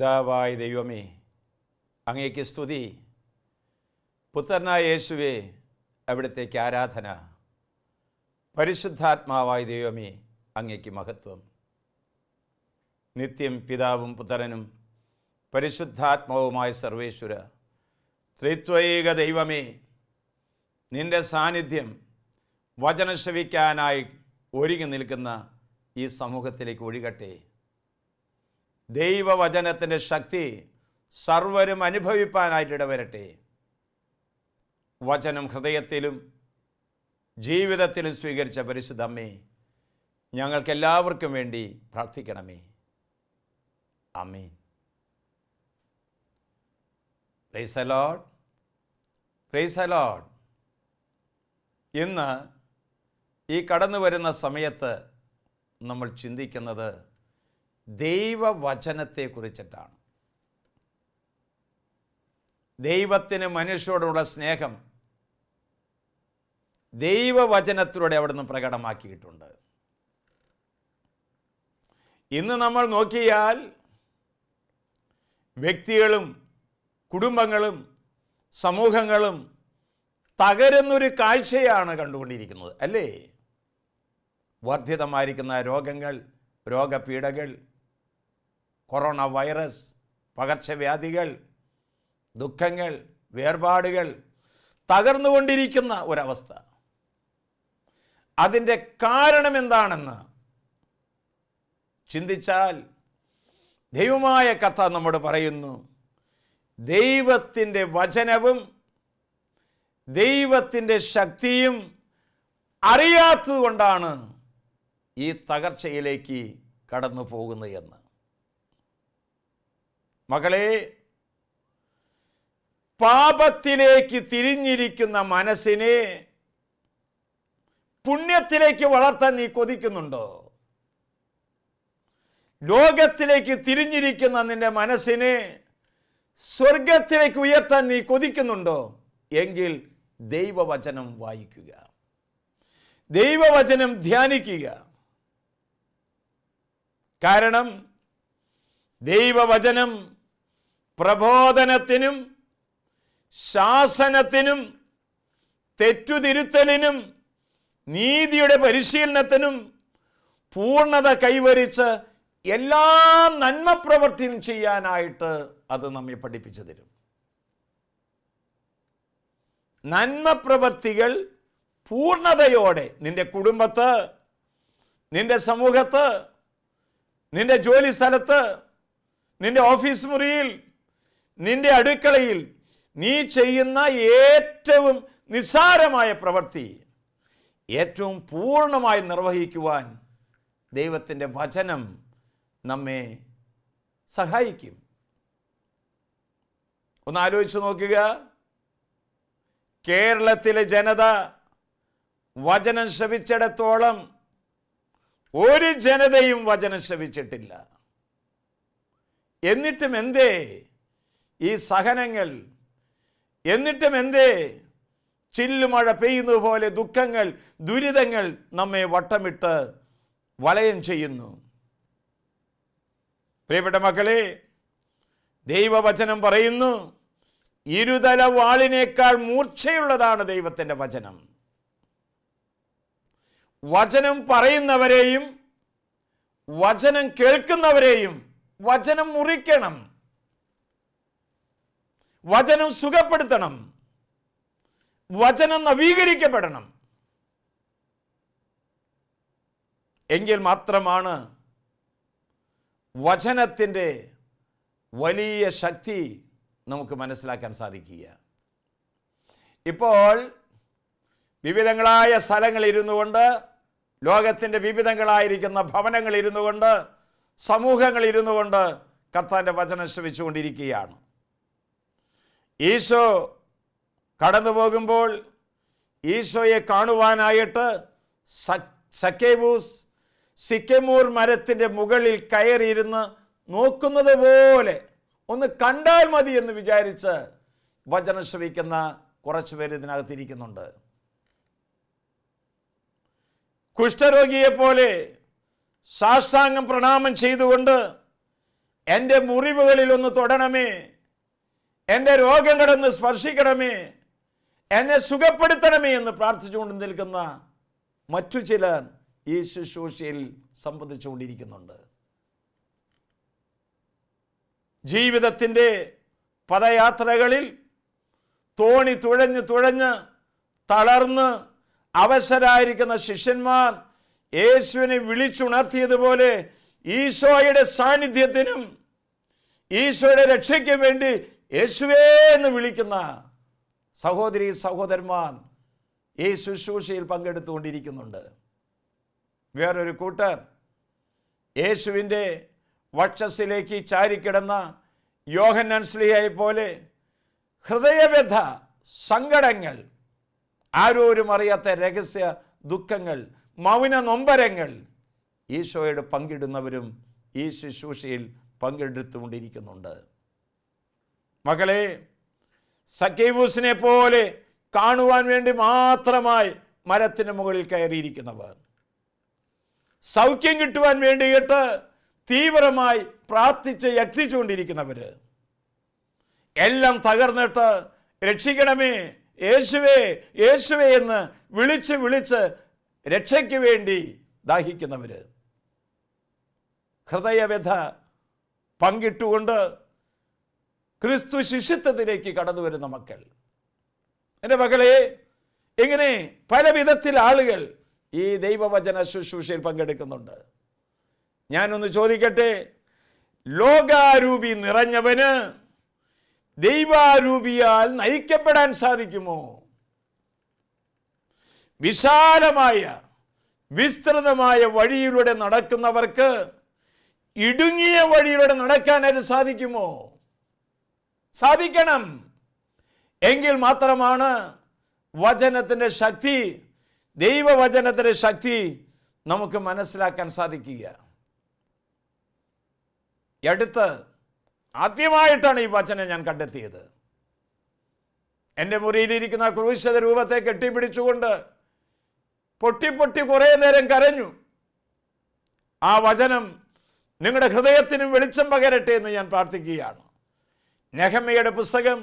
പിതാവായ ദൈവമേ അങ്ങേക്ക് സ്തുതി പുത്രനായ യേശുവേ അവിടത്തേക്ക് ആരാധന പരിശുദ്ധാത്മാവായ ദൈവമേ അങ്ങേക്ക് മഹത്വം നിത്യം പിതാവും പുത്രനും പരിശുദ്ധാത്മാവുമായ സർവേശ്വര ത്രിത്വൈക ദൈവമേ നിന്റെ സാന്നിധ്യം വചനശ്രവിക്കാനായി ഒരുങ്ങി നിൽക്കുന്ന ഈ സമൂഹത്തിലേക്ക് ഒഴുകട്ടെ ദൈവവചനത്തിൻ്റെ ശക്തി സർവരും അനുഭവിപ്പാനായിട്ട് ഇടവരട്ടെ വചനം ഹൃദയത്തിലും ജീവിതത്തിലും സ്വീകരിച്ച പരിശുദ്ധമ്മേ ഞങ്ങൾക്കെല്ലാവർക്കും വേണ്ടി പ്രാർത്ഥിക്കണമേ അമീൻ പ്രൈസ് അലോഡ് പ്രൈസ് അലോഡ് ഇന്ന് ഈ കടന്നു വരുന്ന സമയത്ത് നമ്മൾ ചിന്തിക്കുന്നത് കുറിച്ചിട്ടാണ് ദൈവത്തിന് മനുഷ്യരോടുള്ള സ്നേഹം ദൈവവചനത്തിലൂടെ നിന്ന് പ്രകടമാക്കിയിട്ടുണ്ട് ഇന്ന് നമ്മൾ നോക്കിയാൽ വ്യക്തികളും കുടുംബങ്ങളും സമൂഹങ്ങളും തകരുന്നൊരു കാഴ്ചയാണ് കണ്ടുകൊണ്ടിരിക്കുന്നത് അല്ലേ വർദ്ധിതമായിരിക്കുന്ന രോഗങ്ങൾ രോഗപീഠകൾ കൊറോണ വൈറസ് പകർച്ചവ്യാധികൾ ദുഃഖങ്ങൾ വേർപാടുകൾ തകർന്നുകൊണ്ടിരിക്കുന്ന ഒരവസ്ഥ അതിൻ്റെ കാരണം എന്താണെന്ന് ചിന്തിച്ചാൽ ദൈവമായ കഥ നമ്മോട് പറയുന്നു ദൈവത്തിൻ്റെ വചനവും ദൈവത്തിൻ്റെ ശക്തിയും അറിയാത്തതുകൊണ്ടാണ് ഈ തകർച്ചയിലേക്ക് കടന്നു പോകുന്നത് എന്ന് മകളെ പാപത്തിലേക്ക് തിരിഞ്ഞിരിക്കുന്ന മനസ്സിനെ പുണ്യത്തിലേക്ക് വളർത്താൻ നീ കൊതിക്കുന്നുണ്ടോ ലോകത്തിലേക്ക് തിരിഞ്ഞിരിക്കുന്ന നിന്റെ മനസ്സിനെ സ്വർഗത്തിലേക്ക് ഉയർത്താൻ നീ കൊതിക്കുന്നുണ്ടോ എങ്കിൽ ദൈവവചനം വായിക്കുക ദൈവവചനം ധ്യാനിക്കുക കാരണം ദൈവവചനം പ്രബോധനത്തിനും ശാസനത്തിനും തെറ്റുതിരുത്തലിനും നീതിയുടെ പരിശീലനത്തിനും പൂർണ്ണത കൈവരിച്ച് എല്ലാ നന്മ പ്രവർത്തിയും ചെയ്യാനായിട്ട് അത് നമ്മെ പഠിപ്പിച്ചു തരും നന്മ പ്രവർത്തികൾ പൂർണ്ണതയോടെ നിന്റെ കുടുംബത്ത് നിന്റെ സമൂഹത്ത് നിന്റെ ജോലി സ്ഥലത്ത് നിന്റെ ഓഫീസ് മുറിയിൽ നിന്റെ അടുക്കളയിൽ നീ ചെയ്യുന്ന ഏറ്റവും നിസ്സാരമായ പ്രവൃത്തി ഏറ്റവും പൂർണ്ണമായി നിർവഹിക്കുവാൻ ദൈവത്തിൻ്റെ വചനം നമ്മെ സഹായിക്കും ഒന്ന് ആലോചിച്ച് നോക്കുക കേരളത്തിലെ ജനത വചനം ശ്രവിച്ചിടത്തോളം ഒരു ജനതയും വചനം ശ്രവിച്ചിട്ടില്ല എന്നിട്ടും എന്തേ ഈ സഹനങ്ങൾ എന്നിട്ടും എന്തേ ചില്ലുമഴ പെയ്യുന്നത് പോലെ ദുഃഖങ്ങൾ ദുരിതങ്ങൾ നമ്മെ വട്ടമിട്ട് വലയം ചെയ്യുന്നു പ്രിയപ്പെട്ട മക്കളെ ദൈവവചനം പറയുന്നു ഇരുതല വാളിനേക്കാൾ മൂർച്ചയുള്ളതാണ് ദൈവത്തിൻ്റെ വചനം വചനം പറയുന്നവരെയും വചനം കേൾക്കുന്നവരെയും വചനം മുറിക്കണം വചനം സുഖപ്പെടുത്തണം വചനം നവീകരിക്കപ്പെടണം എങ്കിൽ മാത്രമാണ് വചനത്തിൻ്റെ വലിയ ശക്തി നമുക്ക് മനസ്സിലാക്കാൻ സാധിക്കുക ഇപ്പോൾ വിവിധങ്ങളായ സ്ഥലങ്ങളിരുന്നു കൊണ്ട് ലോകത്തിൻ്റെ വിവിധങ്ങളായിരിക്കുന്ന ഭവനങ്ങളിരുന്നു കൊണ്ട് സമൂഹങ്ങളിരുന്നു കൊണ്ട് കർത്താൻ്റെ വചനം ശ്രമിച്ചുകൊണ്ടിരിക്കുകയാണ് ഈശോ കടന്നു പോകുമ്പോൾ ഈശോയെ കാണുവാനായിട്ട് സക്കേബൂസ് സിക്കമൂർ മരത്തിൻ്റെ മുകളിൽ കയറിയിരുന്ന് നോക്കുന്നത് പോലെ ഒന്ന് കണ്ടാൽ മതി എന്ന് വിചാരിച്ച് വചനം ശ്രവിക്കുന്ന കുറച്ച് പേര് ഇതിനകത്തിരിക്കുന്നുണ്ട് കുഷ്ഠരോഗിയെ പോലെ ശാസ്ത്രാംഗം പ്രണാമം ചെയ്തുകൊണ്ട് എൻ്റെ മുറിവുകളിൽ ഒന്ന് തൊടണമേ എൻ്റെ രോഗം കടന്ന് സ്പർശിക്കണമേ എന്നെ സുഖപ്പെടുത്തണമേ എന്ന് പ്രാർത്ഥിച്ചുകൊണ്ട് നിൽക്കുന്ന മറ്റു ചിലർ ഈ ശുശ്രൂഷയിൽ സംബന്ധിച്ചുകൊണ്ടിരിക്കുന്നുണ്ട് ജീവിതത്തിൻ്റെ പദയാത്രകളിൽ തോണി തുഴഞ്ഞ് തുഴഞ്ഞ് തളർന്ന് അവശരായിരിക്കുന്ന ശിഷ്യന്മാർ യേശുവിനെ വിളിച്ചുണർത്തിയതുപോലെ ഈശോയുടെ സാന്നിധ്യത്തിനും ഈശോയുടെ രക്ഷയ്ക്കും വേണ്ടി യേശുവേ എന്ന് വിളിക്കുന്ന സഹോദരി സഹോദരന്മാർ ഈ ശുശ്രൂഷയിൽ പങ്കെടുത്തുകൊണ്ടിരിക്കുന്നുണ്ട് വേറൊരു കൂട്ടർ യേശുവിൻ്റെ വക്ഷസിലേക്ക് ചാരിക്കിടന്ന യോഹൻ അൻസ്ലിയായി പോലെ ഹൃദയവ്യഥ സങ്കടങ്ങൾ ആരോരും അറിയാത്ത രഹസ്യ ദുഃഖങ്ങൾ മൗന നൊമ്പരങ്ങൾ ഈശോയോട് പങ്കിടുന്നവരും ഈ ശുശ്രൂഷയിൽ പങ്കെടുത്തുകൊണ്ടിരിക്കുന്നുണ്ട് മകളെ സക്കൈബൂസിനെ പോലെ കാണുവാൻ വേണ്ടി മാത്രമായി മരത്തിന് മുകളിൽ കയറിയിരിക്കുന്നവർ സൗഖ്യം കിട്ടുവാൻ വേണ്ടിയിട്ട് തീവ്രമായി പ്രാർത്ഥിച്ച് യക്തിച്ചുകൊണ്ടിരിക്കുന്നവർ എല്ലാം തകർന്നിട്ട് രക്ഷിക്കണമേ യേശുവേ യേശുവേ എന്ന് വിളിച്ച് വിളിച്ച് രക്ഷയ്ക്ക് വേണ്ടി ദാഹിക്കുന്നവർ ഹൃദയവ്യഥ പങ്കിട്ടുകൊണ്ട് ക്രിസ്തു ശിഷ്യത്വത്തിലേക്ക് കടന്നു വരുന്ന മക്കൾ എൻ്റെ മകളെ എങ്ങനെ പല വിധത്തിൽ ആളുകൾ ഈ ദൈവവചന ശുശ്രൂഷയിൽ പങ്കെടുക്കുന്നുണ്ട് ഞാനൊന്ന് ചോദിക്കട്ടെ ലോകാരൂപി നിറഞ്ഞവന് ദൈവാരൂപിയാൽ നയിക്കപ്പെടാൻ സാധിക്കുമോ വിശാലമായ വിസ്തൃതമായ വഴിയിലൂടെ നടക്കുന്നവർക്ക് ഇടുങ്ങിയ വഴിയിലൂടെ നടക്കാനായിട്ട് സാധിക്കുമോ സാധിക്കണം എങ്കിൽ മാത്രമാണ് വചനത്തിൻ്റെ ശക്തി ദൈവവചനത്തിൻ്റെ ശക്തി നമുക്ക് മനസ്സിലാക്കാൻ സാധിക്കുക എടുത്ത് ആദ്യമായിട്ടാണ് ഈ വചനം ഞാൻ കണ്ടെത്തിയത് എൻ്റെ മുറിയിലിരിക്കുന്ന ക്രൂശത രൂപത്തെ കെട്ടിപ്പിടിച്ചുകൊണ്ട് പൊട്ടി പൊട്ടി കുറേ നേരം കരഞ്ഞു ആ വചനം നിങ്ങളുടെ ഹൃദയത്തിനും വെളിച്ചം പകരട്ടെ എന്ന് ഞാൻ പ്രാർത്ഥിക്കുകയാണ് നെഹമ്മയുടെ പുസ്തകം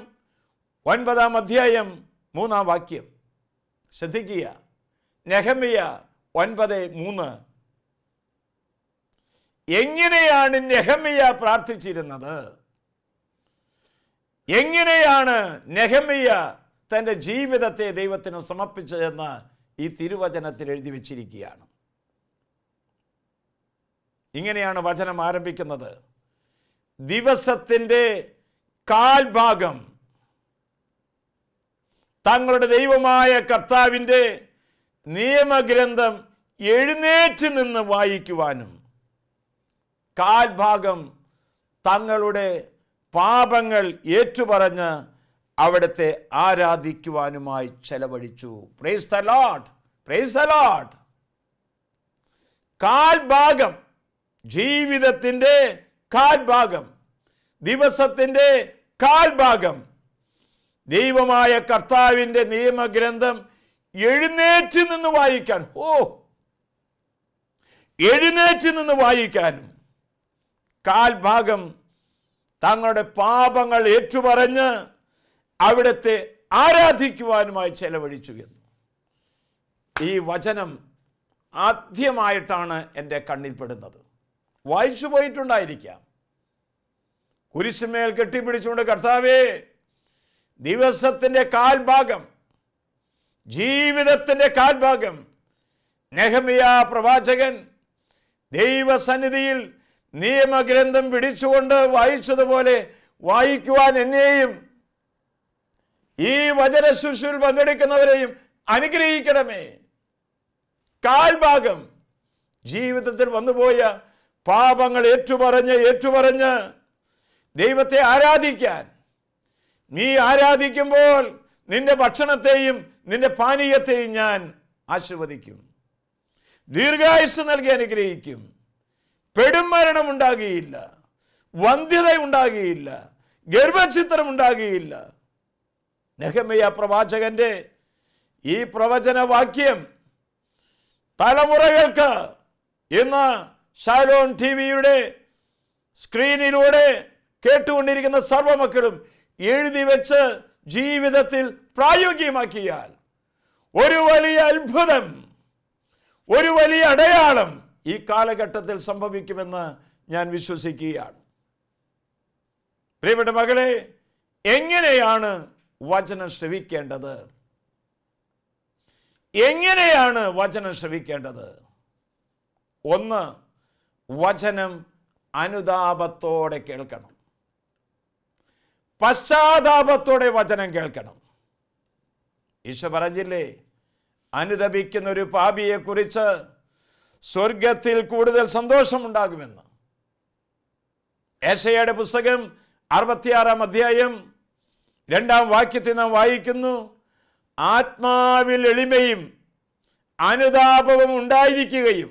ഒൻപതാം അധ്യായം മൂന്നാം വാക്യം ശ്രദ്ധിക്കുക നെഹമ്മിയ ഒൻപത് മൂന്ന് എങ്ങനെയാണ് നെഹമ്മിയ പ്രാർത്ഥിച്ചിരുന്നത് എങ്ങനെയാണ് നെഹമ്മിയ തൻ്റെ ജീവിതത്തെ ദൈവത്തിന് സമർപ്പിച്ചതെന്ന് ഈ തിരുവചനത്തിൽ എഴുതി വച്ചിരിക്കുകയാണ് ഇങ്ങനെയാണ് വചനം ആരംഭിക്കുന്നത് ദിവസത്തിൻ്റെ കാൽഭാഗം തങ്ങളുടെ ദൈവമായ കർത്താവിൻ്റെ നിയമഗ്രന്ഥം എഴുന്നേറ്റ് നിന്ന് വായിക്കുവാനും കാൽഭാഗം തങ്ങളുടെ പാപങ്ങൾ ഏറ്റുപറഞ്ഞ് അവിടുത്തെ ആരാധിക്കുവാനുമായി ചെലവഴിച്ചു praise the Lord praise the Lord കാൽഭാഗം ജീവിതത്തിൻ്റെ കാൽഭാഗം ദിവസത്തിൻ്റെ കാൽഭാഗം ദൈവമായ കർത്താവിൻ്റെ നിയമഗ്രന്ഥം എഴുന്നേറ്റ് നിന്ന് വായിക്കാൻ ഓ എഴുന്നേറ്റ് നിന്ന് വായിക്കാനും കാൽഭാഗം തങ്ങളുടെ പാപങ്ങൾ ഏറ്റുപറഞ്ഞ് അവിടുത്തെ ആരാധിക്കുവാനുമായി ചെലവഴിച്ചു എന്ന് ഈ വചനം ആദ്യമായിട്ടാണ് എൻ്റെ കണ്ണിൽപ്പെടുന്നത് വായിച്ചു പോയിട്ടുണ്ടായിരിക്കാം കുരിശിന്മേൽ കെട്ടിപ്പിടിച്ചുകൊണ്ട് കർത്താവേ ദിവസത്തിൻ്റെ കാൽഭാഗം ജീവിതത്തിൻ്റെ കാൽഭാഗം നെഹമിയ പ്രവാചകൻ ദൈവസന്നിധിയിൽ നിയമഗ്രന്ഥം പിടിച്ചുകൊണ്ട് വായിച്ചതുപോലെ വായിക്കുവാൻ എന്നെയും ഈ വചന ശുശ്രൂഷയിൽ പങ്കെടുക്കുന്നവരെയും അനുഗ്രഹിക്കണമേ കാൽഭാഗം ജീവിതത്തിൽ വന്നുപോയ പാപങ്ങൾ ഏറ്റുപറഞ്ഞ് ഏറ്റുപറഞ്ഞ് ദൈവത്തെ ആരാധിക്കാൻ നീ ആരാധിക്കുമ്പോൾ നിന്റെ ഭക്ഷണത്തെയും നിന്റെ പാനീയത്തെയും ഞാൻ ആശീർവദിക്കും ദീർഘായുസ് നൽകി അനുഗ്രഹിക്കും പെടും മരണം ഉണ്ടാകുകയില്ല വന്ധ്യത ഉണ്ടാകുകയില്ല ഗർഭചിത്രം ഉണ്ടാകുകയില്ല നെഹമയ പ്രവാചകന്റെ ഈ പ്രവചനവാക്യം തലമുറകൾക്ക് ഇന്ന് ഷാലോൺ ടി വിയുടെ സ്ക്രീനിലൂടെ കേട്ടുകൊണ്ടിരിക്കുന്ന സർവ മക്കളും എഴുതി വെച്ച് ജീവിതത്തിൽ പ്രായോഗികമാക്കിയാൽ ഒരു വലിയ അത്ഭുതം ഒരു വലിയ അടയാളം ഈ കാലഘട്ടത്തിൽ സംഭവിക്കുമെന്ന് ഞാൻ വിശ്വസിക്കുകയാണ് പ്രിയപ്പെട്ട മകളെ എങ്ങനെയാണ് വചനം ശ്രവിക്കേണ്ടത് എങ്ങനെയാണ് വചനം ശ്രവിക്കേണ്ടത് ഒന്ന് വചനം അനുതാപത്തോടെ കേൾക്കണം പശ്ചാത്താപത്തോടെ വചനം കേൾക്കണം ഈശോ പറഞ്ഞില്ലേ അനുദപിക്കുന്ന ഒരു പാപിയെക്കുറിച്ച് സ്വർഗത്തിൽ കൂടുതൽ സന്തോഷമുണ്ടാകുമെന്ന് ഏഷയുടെ പുസ്തകം അറുപത്തിയാറാം അധ്യായം രണ്ടാം വാക്യത്തിൽ നാം വായിക്കുന്നു ആത്മാവിൽ എളിമയും അനുതാപവും ഉണ്ടായിരിക്കുകയും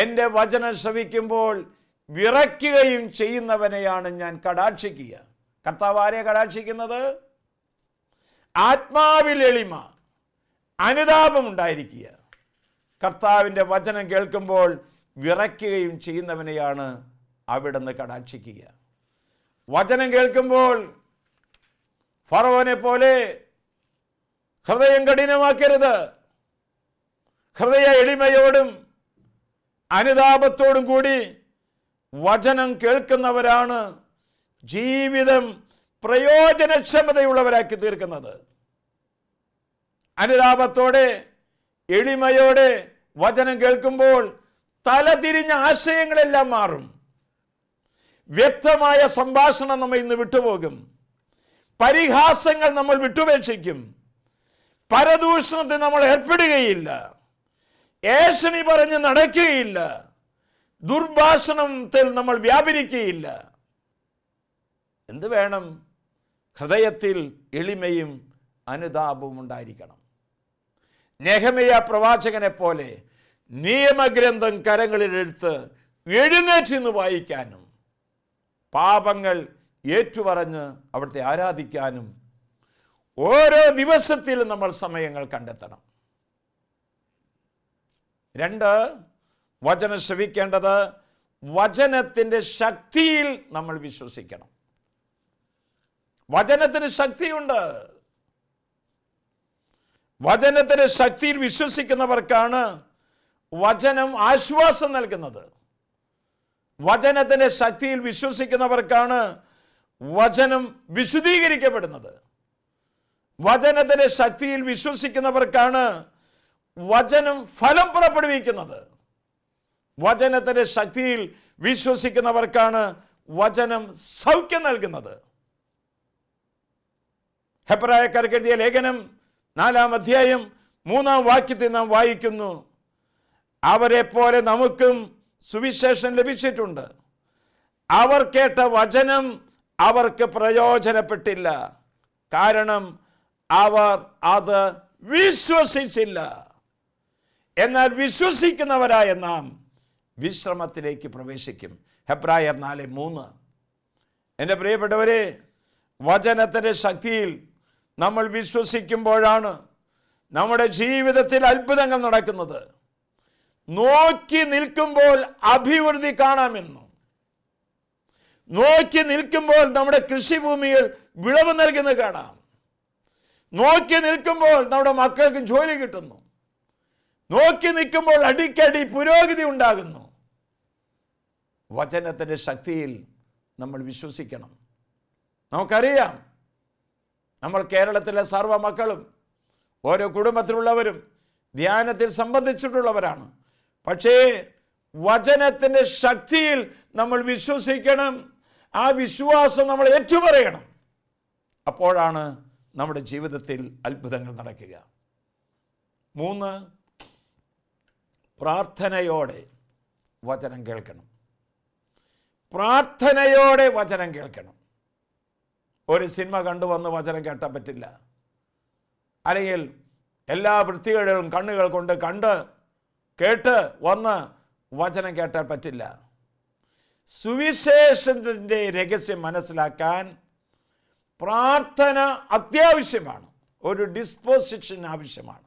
എൻ്റെ വചനം ശ്രവിക്കുമ്പോൾ വിറയ്ക്കുകയും ചെയ്യുന്നവനെയാണ് ഞാൻ കടാക്ഷിക്കുക കർത്താവ് ആരെ കടാക്ഷിക്കുന്നത് ആത്മാവിൽ എളിമ അനുതാപമുണ്ടായിരിക്കുക കർത്താവിൻ്റെ വചനം കേൾക്കുമ്പോൾ വിറയ്ക്കുകയും ചെയ്യുന്നവനെയാണ് നിന്ന് കടാക്ഷിക്കുക വചനം കേൾക്കുമ്പോൾ ഫറോനെ പോലെ ഹൃദയം കഠിനമാക്കരുത് ഹൃദയ എളിമയോടും അനുതാപത്തോടും കൂടി വചനം കേൾക്കുന്നവരാണ് ജീവിതം പ്രയോജനക്ഷമതയുള്ളവരാക്കി തീർക്കുന്നത് അനുതാപത്തോടെ എളിമയോടെ വചനം കേൾക്കുമ്പോൾ തലതിരിഞ്ഞ ആശയങ്ങളെല്ലാം മാറും വ്യക്തമായ സംഭാഷണം നമ്മൾ ഇന്ന് വിട്ടുപോകും പരിഹാസങ്ങൾ നമ്മൾ വിട്ടുപേക്ഷിക്കും പരദൂഷണത്തിൽ നമ്മൾ ഏർപ്പെടുകയില്ല ഏഷണി പറഞ്ഞ് നടക്കുകയില്ല ദുർഭാഷണത്തിൽ നമ്മൾ വ്യാപരിക്കുകയില്ല എന്ത് വേണം ഹൃദയത്തിൽ എളിമയും അനുതാപവും ഉണ്ടായിരിക്കണം നെഹമയ പ്രവാചകനെ പോലെ നിയമഗ്രന്ഥം കരങ്ങളിലെടുത്ത് എഴുന്നേറ്റ് നിന്ന് വായിക്കാനും പാപങ്ങൾ ഏറ്റുപറഞ്ഞ് അവിടുത്തെ ആരാധിക്കാനും ഓരോ ദിവസത്തിലും നമ്മൾ സമയങ്ങൾ കണ്ടെത്തണം രണ്ട് വചനം ശ്രവിക്കേണ്ടത് വചനത്തിൻ്റെ ശക്തിയിൽ നമ്മൾ വിശ്വസിക്കണം വചനത്തിന് ശക്തിയുണ്ട് വചനത്തിന് ശക്തിയിൽ വിശ്വസിക്കുന്നവർക്കാണ് വചനം ആശ്വാസം നൽകുന്നത് വചനത്തിൻ്റെ ശക്തിയിൽ വിശ്വസിക്കുന്നവർക്കാണ് വചനം വിശുദ്ധീകരിക്കപ്പെടുന്നത് വചനത്തിൻ്റെ ശക്തിയിൽ വിശ്വസിക്കുന്നവർക്കാണ് വചനം ഫലം പുറപ്പെടുവിക്കുന്നത് വചനത്തിൻ്റെ ശക്തിയിൽ വിശ്വസിക്കുന്നവർക്കാണ് വചനം സൗഖ്യം നൽകുന്നത് ഹെപ്പറായക്കാർക്ക് എഴുതിയ ലേഖനം നാലാം അധ്യായം മൂന്നാം വാക്യത്തിൽ നാം വായിക്കുന്നു അവരെ പോലെ നമുക്കും സുവിശേഷം ലഭിച്ചിട്ടുണ്ട് അവർ കേട്ട വചനം അവർക്ക് പ്രയോജനപ്പെട്ടില്ല കാരണം അവർ അത് വിശ്വസിച്ചില്ല എന്നാൽ വിശ്വസിക്കുന്നവരായ നാം വിശ്രമത്തിലേക്ക് പ്രവേശിക്കും ഹെബ്രായർ നാല് മൂന്ന് എൻ്റെ പ്രിയപ്പെട്ടവരെ വചനത്തിൻ്റെ ശക്തിയിൽ നമ്മൾ വിശ്വസിക്കുമ്പോഴാണ് നമ്മുടെ ജീവിതത്തിൽ അത്ഭുതങ്ങൾ നടക്കുന്നത് നോക്കി നിൽക്കുമ്പോൾ അഭിവൃദ്ധി കാണാമെന്നു നോക്കി നിൽക്കുമ്പോൾ നമ്മുടെ കൃഷിഭൂമിയിൽ വിളവ് നൽകുന്നത് കാണാം നോക്കി നിൽക്കുമ്പോൾ നമ്മുടെ മക്കൾക്ക് ജോലി കിട്ടുന്നു നോക്കി നിൽക്കുമ്പോൾ അടിക്കടി പുരോഗതി ഉണ്ടാകുന്നു വചനത്തിൻ്റെ ശക്തിയിൽ നമ്മൾ വിശ്വസിക്കണം നമുക്കറിയാം നമ്മൾ കേരളത്തിലെ സർവ്വ മക്കളും ഓരോ കുടുംബത്തിലുള്ളവരും ധ്യാനത്തിൽ സംബന്ധിച്ചിട്ടുള്ളവരാണ് പക്ഷേ വചനത്തിൻ്റെ ശക്തിയിൽ നമ്മൾ വിശ്വസിക്കണം ആ വിശ്വാസം നമ്മൾ ഏറ്റുപറയണം അപ്പോഴാണ് നമ്മുടെ ജീവിതത്തിൽ അത്ഭുതങ്ങൾ നടക്കുക മൂന്ന് പ്രാർത്ഥനയോടെ വചനം കേൾക്കണം പ്രാർത്ഥനയോടെ വചനം കേൾക്കണം ഒരു സിനിമ കണ്ടുവന്ന് വചനം കേട്ടാൽ പറ്റില്ല അല്ലെങ്കിൽ എല്ലാ വൃത്തികളും കണ്ണുകൾ കൊണ്ട് കണ്ട് കേട്ട് വന്ന് വചനം കേട്ടാൽ പറ്റില്ല സുവിശേഷത്തിൻ്റെ രഹസ്യം മനസ്സിലാക്കാൻ പ്രാർത്ഥന അത്യാവശ്യമാണ് ഒരു ഡിസ്പോസിഷൻ ആവശ്യമാണ്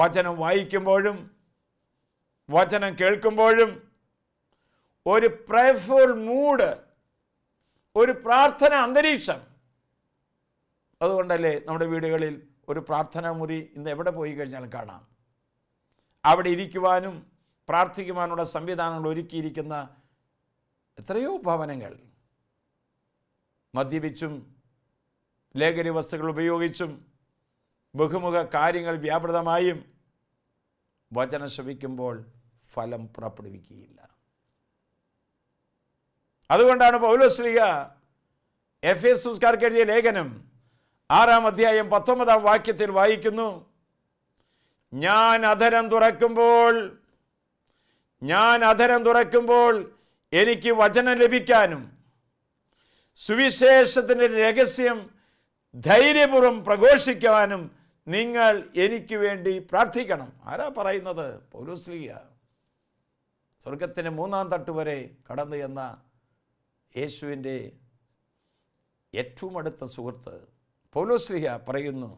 വചനം വായിക്കുമ്പോഴും വചനം കേൾക്കുമ്പോഴും ഒരു പ്രയർഫുൾ മൂഡ് ഒരു പ്രാർത്ഥന അന്തരീക്ഷം അതുകൊണ്ടല്ലേ നമ്മുടെ വീടുകളിൽ ഒരു പ്രാർത്ഥനാ മുറി ഇന്ന് എവിടെ പോയി കഴിഞ്ഞാലും കാണാം അവിടെ ഇരിക്കുവാനും പ്രാർത്ഥിക്കുവാനുള്ള സംവിധാനങ്ങൾ ഒരുക്കിയിരിക്കുന്ന എത്രയോ ഭവനങ്ങൾ മദ്യപിച്ചും ലേഖരി വസ്തുക്കൾ ഉപയോഗിച്ചും ബഹുമുഖ കാര്യങ്ങൾ വ്യാപൃതമായും വചനം ശ്രമിക്കുമ്പോൾ ഫലം പുറപ്പെടുവിക്കുകയില്ല അതുകൊണ്ടാണ് പൗലോശ്രീക എഫ് എസ് സുസ്കാർക്ക് എഴുതിയ ലേഖനം ആറാം അധ്യായം പത്തൊമ്പതാം വാക്യത്തിൽ വായിക്കുന്നു ഞാൻ അധരം തുറക്കുമ്പോൾ ഞാൻ അധരം തുറക്കുമ്പോൾ എനിക്ക് വചനം ലഭിക്കാനും സുവിശേഷത്തിൻ്റെ രഹസ്യം ധൈര്യപൂർവ്വം പ്രഘോഷിക്കുവാനും നിങ്ങൾ എനിക്ക് വേണ്ടി പ്രാർത്ഥിക്കണം ആരാ പറയുന്നത് പൗലോസ്ലിയ സ്വർഗത്തിന് മൂന്നാം തട്ട് വരെ കടന്നു എന്ന യേശുവിൻ്റെ ഏറ്റവും അടുത്ത സുഹൃത്ത് പൗലോസ്ലിഹ പറയുന്നു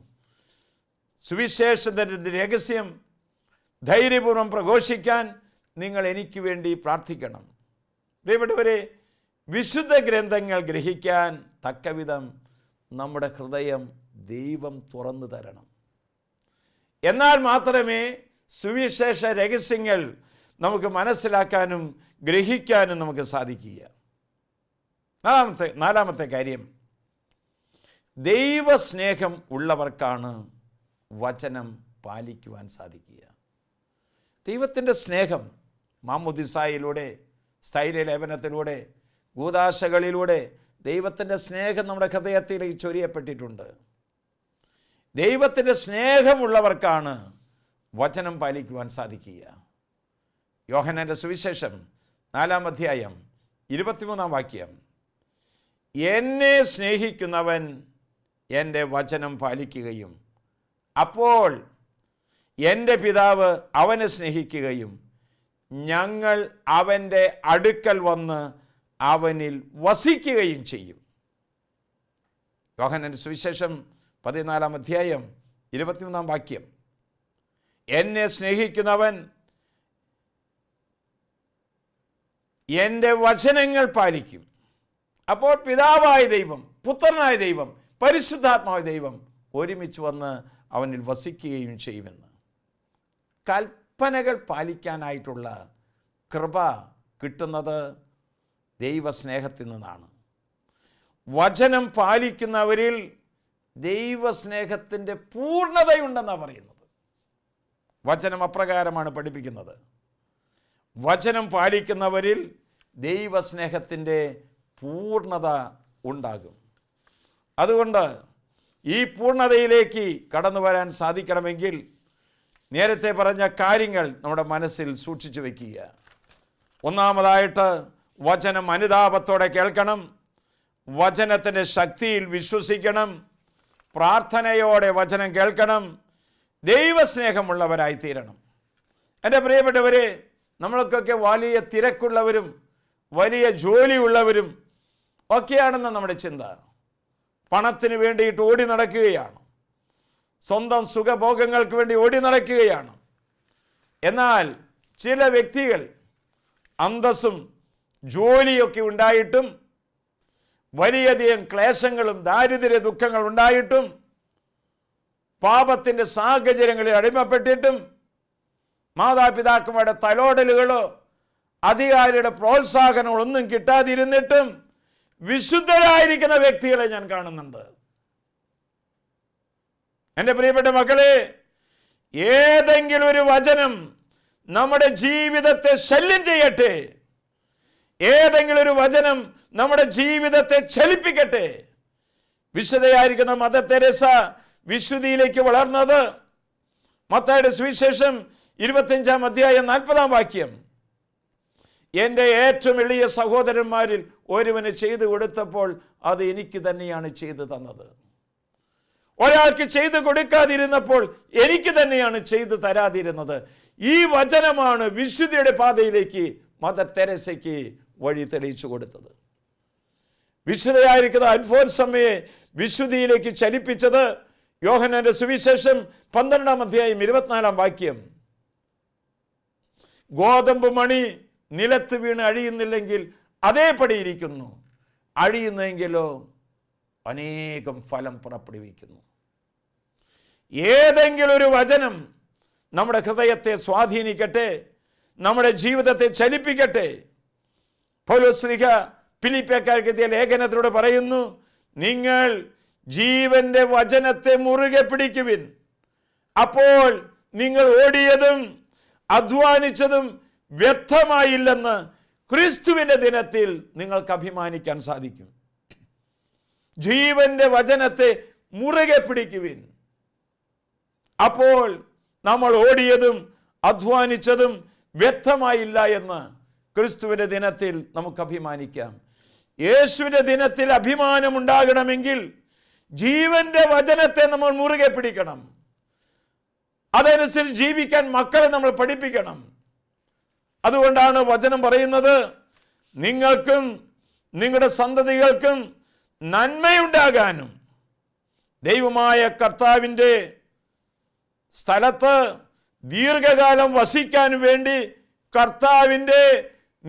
സുവിശേഷത്തിൻ്റെ രഹസ്യം ധൈര്യപൂർവ്വം പ്രഘോഷിക്കാൻ നിങ്ങൾ എനിക്ക് വേണ്ടി പ്രാർത്ഥിക്കണം പ്രിയപ്പെട്ടവരെ വിശുദ്ധ ഗ്രന്ഥങ്ങൾ ഗ്രഹിക്കാൻ തക്കവിധം നമ്മുടെ ഹൃദയം ദൈവം തുറന്നു തരണം എന്നാൽ മാത്രമേ സുവിശേഷ രഹസ്യങ്ങൾ നമുക്ക് മനസ്സിലാക്കാനും ഗ്രഹിക്കാനും നമുക്ക് സാധിക്കുകയാണ് നാലാമത്തെ നാലാമത്തെ കാര്യം ദൈവസ്നേഹം ഉള്ളവർക്കാണ് വചനം പാലിക്കുവാൻ സാധിക്കുക ദൈവത്തിൻ്റെ സ്നേഹം മാമുദിസായിലൂടെ സ്ഥൈര്യലേപനത്തിലൂടെ ഗൂദാശകളിലൂടെ ദൈവത്തിൻ്റെ സ്നേഹം നമ്മുടെ ഹൃദയത്തിൽ ചൊരിയപ്പെട്ടിട്ടുണ്ട് ദൈവത്തിൻ്റെ സ്നേഹമുള്ളവർക്കാണ് വചനം പാലിക്കുവാൻ സാധിക്കുക യോഹനൻ്റെ സുവിശേഷം നാലാം അധ്യായം ഇരുപത്തിമൂന്നാം വാക്യം എന്നെ സ്നേഹിക്കുന്നവൻ എൻ്റെ വചനം പാലിക്കുകയും അപ്പോൾ എൻ്റെ പിതാവ് അവനെ സ്നേഹിക്കുകയും ഞങ്ങൾ അവൻ്റെ അടുക്കൽ വന്ന് അവനിൽ വസിക്കുകയും ചെയ്യും യോഹനൻ സുവിശേഷം പതിനാലാം അധ്യായം ഇരുപത്തിമൂന്നാം വാക്യം എന്നെ സ്നേഹിക്കുന്നവൻ എൻ്റെ വചനങ്ങൾ പാലിക്കും അപ്പോൾ പിതാവായ ദൈവം പുത്രനായ ദൈവം പരിശുദ്ധാത്മാവായ ദൈവം ഒരുമിച്ച് വന്ന് അവനിൽ വസിക്കുകയും ചെയ്യുമെന്ന് കൽപ്പനകൾ പാലിക്കാനായിട്ടുള്ള കൃപ കിട്ടുന്നത് ദൈവസ്നേഹത്തിൽ നിന്നാണ് വചനം പാലിക്കുന്നവരിൽ ദൈവസ്നേഹത്തിൻ്റെ പൂർണ്ണതയുണ്ടെന്നാണ് പറയുന്നത് വചനം അപ്രകാരമാണ് പഠിപ്പിക്കുന്നത് വചനം പാലിക്കുന്നവരിൽ ദൈവസ്നേഹത്തിൻ്റെ പൂർണ്ണത ഉണ്ടാകും അതുകൊണ്ട് ഈ പൂർണ്ണതയിലേക്ക് കടന്നു വരാൻ സാധിക്കണമെങ്കിൽ നേരത്തെ പറഞ്ഞ കാര്യങ്ങൾ നമ്മുടെ മനസ്സിൽ സൂക്ഷിച്ചു വയ്ക്കുക ഒന്നാമതായിട്ട് വചനം അനുതാപത്തോടെ കേൾക്കണം വചനത്തിൻ്റെ ശക്തിയിൽ വിശ്വസിക്കണം പ്രാർത്ഥനയോടെ വചനം കേൾക്കണം ദൈവസ്നേഹമുള്ളവരായി തീരണം എൻ്റെ പ്രിയപ്പെട്ടവരെ നമ്മൾക്കൊക്കെ വലിയ തിരക്കുള്ളവരും വലിയ ജോലിയുള്ളവരും ഒക്കെയാണെന്ന് നമ്മുടെ ചിന്ത പണത്തിന് വേണ്ടിയിട്ട് ഓടി നടക്കുകയാണ് സ്വന്തം സുഖഭോഗങ്ങൾക്ക് വേണ്ടി ഓടി നടക്കുകയാണ് എന്നാൽ ചില വ്യക്തികൾ അന്തസ്സും ജോലിയൊക്കെ ഉണ്ടായിട്ടും വലിയധികം ക്ലേശങ്ങളും ദാരിദ്ര്യ ദുഃഖങ്ങൾ ഉണ്ടായിട്ടും പാപത്തിൻ്റെ സാഹചര്യങ്ങളിൽ അടിമപ്പെട്ടിട്ടും മാതാപിതാക്കന്മാരുടെ തലോടലുകളോ അധികാരിയുടെ പ്രോത്സാഹനങ്ങളൊന്നും കിട്ടാതിരുന്നിട്ടും വിശുദ്ധരായിരിക്കുന്ന വ്യക്തികളെ ഞാൻ കാണുന്നുണ്ട് എൻ്റെ പ്രിയപ്പെട്ട മക്കളെ ഏതെങ്കിലും ഒരു വചനം നമ്മുടെ ജീവിതത്തെ ശല്യം ചെയ്യട്ടെ ഏതെങ്കിലും ഒരു വചനം നമ്മുടെ ജീവിതത്തെ ചലിപ്പിക്കട്ടെ വിശുദ്ധയായിരിക്കുന്ന മദർ തെരേസ വിശുദ്ധിയിലേക്ക് വളർന്നത് മത്തയുടെ സുവിശേഷം ഇരുപത്തിയഞ്ചാം അധ്യായം നാൽപ്പതാം വാക്യം എൻ്റെ ഏറ്റവും എളിയ സഹോദരന്മാരിൽ ഒരുവന് ചെയ്തു കൊടുത്തപ്പോൾ അത് എനിക്ക് തന്നെയാണ് ചെയ്തു തന്നത് ഒരാൾക്ക് ചെയ്തു കൊടുക്കാതിരുന്നപ്പോൾ എനിക്ക് തന്നെയാണ് ചെയ്തു തരാതിരുന്നത് ഈ വചനമാണ് വിശുദ്ധിയുടെ പാതയിലേക്ക് മത തെരസയ്ക്ക് വഴി തെളിയിച്ചു കൊടുത്തത് വിശുദ്ധയായിരിക്കുന്ന അൽഫോൻസമ്മയെ വിശുദ്ധിയിലേക്ക് ചലിപ്പിച്ചത് യോഹനന്റെ സുവിശേഷം പന്ത്രണ്ടാം അധ്യായം ഇരുപത്തിനാലാം വാക്യം ഗോതമ്പ് മണി നിലത്ത് വീണ് അഴിയുന്നില്ലെങ്കിൽ അതേപടി ഇരിക്കുന്നു അഴിയുന്നെങ്കിലോ അനേകം ഫലം പുറപ്പെടുവിക്കുന്നു ഏതെങ്കിലും ഒരു വചനം നമ്മുടെ ഹൃദയത്തെ സ്വാധീനിക്കട്ടെ നമ്മുടെ ജീവിതത്തെ ചലിപ്പിക്കട്ടെ പൗലോസ്ലിഹ ഫിലിപ്പക്കാർക്കെത്തിയ ലേഖനത്തിലൂടെ പറയുന്നു നിങ്ങൾ ജീവന്റെ വചനത്തെ മുറുകെ പിടിക്കുവിൻ അപ്പോൾ നിങ്ങൾ ഓടിയതും അധ്വാനിച്ചതും വ്യക്തമായില്ലെന്ന് ക്രിസ്തുവിൻ്റെ ദിനത്തിൽ നിങ്ങൾക്ക് അഭിമാനിക്കാൻ സാധിക്കും ജീവന്റെ വചനത്തെ മുറുകെ പിടിക്കുവിൻ അപ്പോൾ നമ്മൾ ഓടിയതും അധ്വാനിച്ചതും വ്യക്തമായില്ല എന്ന് ക്രിസ്തുവിൻ്റെ ദിനത്തിൽ നമുക്ക് അഭിമാനിക്കാം യേശുവിൻ്റെ ദിനത്തിൽ അഭിമാനം ഉണ്ടാകണമെങ്കിൽ ജീവന്റെ വചനത്തെ നമ്മൾ മുറുകെ പിടിക്കണം അതനുസരിച്ച് ജീവിക്കാൻ മക്കളെ നമ്മൾ പഠിപ്പിക്കണം അതുകൊണ്ടാണ് വചനം പറയുന്നത് നിങ്ങൾക്കും നിങ്ങളുടെ സന്തതികൾക്കും നന്മയുണ്ടാകാനും ദൈവമായ കർത്താവിൻ്റെ സ്ഥലത്ത് ദീർഘകാലം വസിക്കാൻ വേണ്ടി കർത്താവിൻ്റെ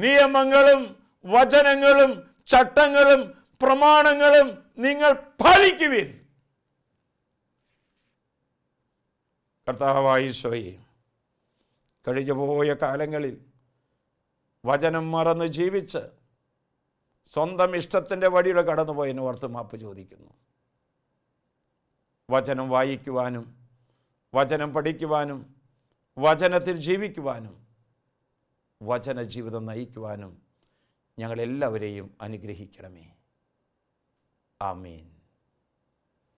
നിയമങ്ങളും വചനങ്ങളും ചട്ടങ്ങളും പ്രമാണങ്ങളും നിങ്ങൾ പാലിക്കുവിൻ കർത്താവായി സ്വയം കഴിഞ്ഞു പോയ കാലങ്ങളിൽ വചനം മറന്ന് ജീവിച്ച് സ്വന്തം ഇഷ്ടത്തിൻ്റെ വഴിയുടെ കടന്നുപോയെന്ന് ഓർത്ത് മാപ്പ് ചോദിക്കുന്നു വചനം വായിക്കുവാനും വചനം പഠിക്കുവാനും വചനത്തിൽ ജീവിക്കുവാനും വചന ജീവിതം നയിക്കുവാനും ഞങ്ങളെല്ലാവരെയും അനുഗ്രഹിക്കണമേ ആമീൻ